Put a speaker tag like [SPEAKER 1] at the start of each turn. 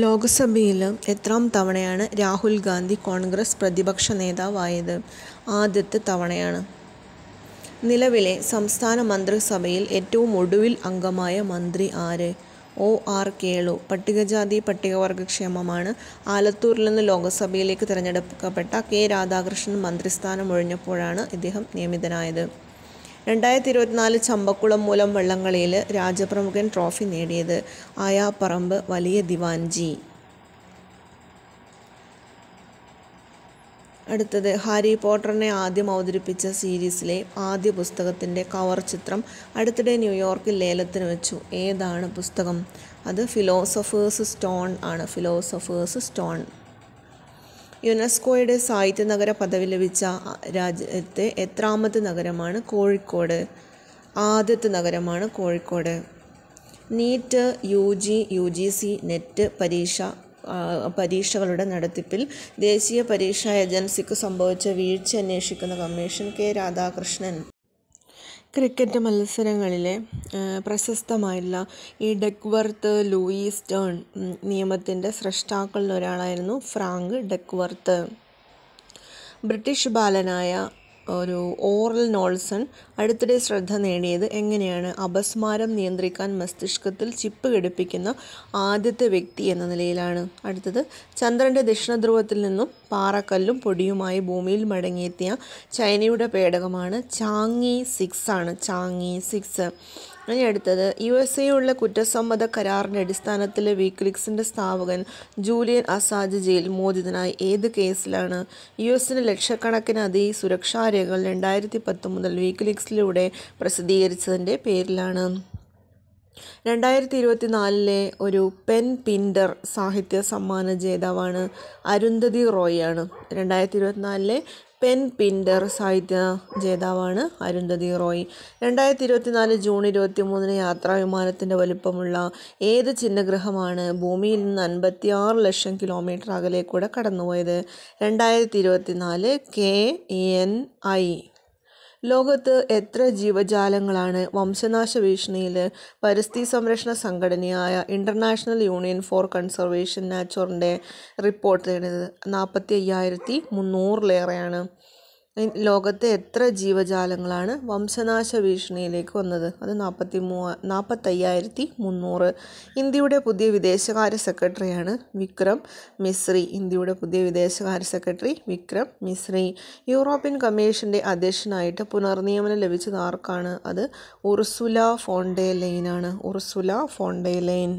[SPEAKER 1] ലോക്സഭയിൽ എത്രാം തവണയാണ് രാഹുൽ ഗാന്ധി കോൺഗ്രസ് പ്രതിപക്ഷ നേതാവായത് ആദ്യത്തെ തവണയാണ് നിലവിലെ സംസ്ഥാന മന്ത്രിസഭയിൽ ഏറ്റവും ഒടുവിൽ അംഗമായ മന്ത്രി ആര് ഒ ആർ കേളു പട്ടികജാതി പട്ടികവർഗക്ഷേമമാണ് ആലത്തൂരിൽ നിന്ന് ലോക്സഭയിലേക്ക് തിരഞ്ഞെടുക്കപ്പെട്ട കെ രാധാകൃഷ്ണൻ മന്ത്രിസ്ഥാനം ഒഴിഞ്ഞപ്പോഴാണ് ഇദ്ദേഹം നിയമിതനായത് രണ്ടായിരത്തി ഇരുപത്തിനാല് ചമ്പക്കുളം മൂലം വള്ളംകളിയിൽ രാജപ്രമുഖൻ ട്രോഫി നേടിയത് ആയാപ്പറമ്പ് വലിയ ദിവാൻജി അടുത്തത് ഹാരി പോട്ടറിനെ ആദ്യം അവതരിപ്പിച്ച സീരീസിലെ ആദ്യ പുസ്തകത്തിൻ്റെ കവർ ചിത്രം അടുത്തിടെ ന്യൂയോർക്കിൽ ലേലത്തിന് വെച്ചു ഏതാണ് പുസ്തകം അത് ഫിലോസഫേഴ്സ് സ്റ്റോൺ ആണ് ഫിലോസഫേഴ്സ് സ്റ്റോൺ യുനെസ്കോയുടെ സാഹിത്യ നഗര പദവി ലഭിച്ച രാജ്യത്തെ എത്രാമത്തെ നഗരമാണ് കോഴിക്കോട് ആദ്യത്തെ നഗരമാണ് Kozhikode NEET U G U G C NET പരീക്ഷ പരീക്ഷകളുടെ നടത്തിപ്പിൽ ദേശീയ പരീക്ഷാ ഏജൻസിക്ക് സംഭവിച്ച വീഴ്ച അന്വേഷിക്കുന്ന കമ്മീഷൻ കെ രാധാകൃഷ്ണൻ ക്രിക്കറ്റ് മത്സരങ്ങളിലെ പ്രശസ്തമായിട്ടുള്ള ഈ ഡെക്വർത്ത് ലൂയിസ് ടേൺ നിയമത്തിൻ്റെ സ്രഷ്ടാക്കളിൽ ഒരാളായിരുന്നു ഫ്രാങ്ക് ഡെക്വർത്ത് ബ്രിട്ടീഷ് ബാലനായ ഒരു ഓറൽ നോൾസൺ അടുത്തിടെ ശ്രദ്ധ നേടിയത് എങ്ങനെയാണ് അപസ്മാരം നിയന്ത്രിക്കാൻ മസ്തിഷ്കത്തിൽ ചിപ്പ് ഘടിപ്പിക്കുന്ന ആദ്യത്തെ വ്യക്തി എന്ന നിലയിലാണ് അടുത്തത് ചന്ദ്രൻ്റെ ദക്ഷിണധ്രുവത്തിൽ നിന്നും പാറക്കല്ലും പൊടിയുമായി ഭൂമിയിൽ മടങ്ങിയെത്തിയ ചൈനയുടെ പേടകമാണ് ചാങ്ങി സിക്സ് ആണ് ചാങ്ങി സിക്സ് ഇനി അടുത്തത് യു എസ് എയുള്ള കുറ്റസമ്മത കരാറിൻ്റെ അടിസ്ഥാനത്തിൽ വീക്ലിക്സിൻ്റെ സ്ഥാപകൻ ജൂലിയൻ അസാജ് ജയിൽ മോചിതനായി ഏത് കേസിലാണ് യു എസിന് ലക്ഷക്കണക്കിന് അതി സുരക്ഷാ രേഖകൾ രണ്ടായിരത്തി പത്ത് മുതൽ വീക്ലിക്സ് പോസ്റ്റിലൂടെ പ്രസിദ്ധീകരിച്ചതിൻ്റെ പേരിലാണ് രണ്ടായിരത്തി ഇരുപത്തിനാലിലെ ഒരു പെൻ പിൻഡർ സാഹിത്യ സമ്മാന ജേതാവാണ് അരുന്ധതി റോയാണ് രണ്ടായിരത്തി ഇരുപത്തിനാലിലെ പെൻ പിൻഡർ സാഹിത്യ ജേതാവാണ് അരുന്ധതി റോയ് രണ്ടായിരത്തി ഇരുപത്തിനാല് ജൂൺ ഇരുപത്തി മൂന്നിന് യാത്രാ വിമാനത്തിൻ്റെ വലുപ്പമുള്ള ഏത് ചിഹ്നഗ്രഹമാണ് ഭൂമിയിൽ നിന്ന് അൻപത്തി ആറ് ലക്ഷം കിലോമീറ്റർ അകലെ കൂടെ കടന്നുപോയത് രണ്ടായിരത്തി ഇരുപത്തിനാല് കെ എൻ ഐ ലോകത്ത് എത്ര ജീവജാലങ്ങളാണ് വംശനാശ ഭീഷണിയിൽ പരിസ്ഥിതി സംരക്ഷണ സംഘടനയായ ഇൻ്റർനാഷണൽ യൂണിയൻ ഫോർ കൺസർവേഷൻ നാച്ചുറിൻ്റെ റിപ്പോർട്ട് തേടുന്നത് നാൽപ്പത്തി അയ്യായിരത്തി മുന്നൂറിലേറെയാണ് ലോകത്തെ എത്ര ജീവജാലങ്ങളാണ് വംശനാശ ഭീഷണിയിലേക്ക് വന്നത് അത് നാൽപ്പത്തി മൂ നാൽപ്പത്തയ്യായിരത്തി മുന്നൂറ് ഇന്ത്യയുടെ പുതിയ വിദേശകാര്യ സെക്രട്ടറിയാണ് വിക്രം മിശ്രി ഇന്ത്യയുടെ പുതിയ വിദേശകാര്യ സെക്രട്ടറി വിക്രം മിശ്രി യൂറോപ്യൻ കമ്മീഷൻ്റെ അധ്യക്ഷനായിട്ട് പുനർനിയമനം ലഭിച്ചത് ആർക്കാണ് അത് ഉർസുല ഫോണ്ടേ ലൈനാണ് ഉർസുല ഫോണ്ടേ ലൈൻ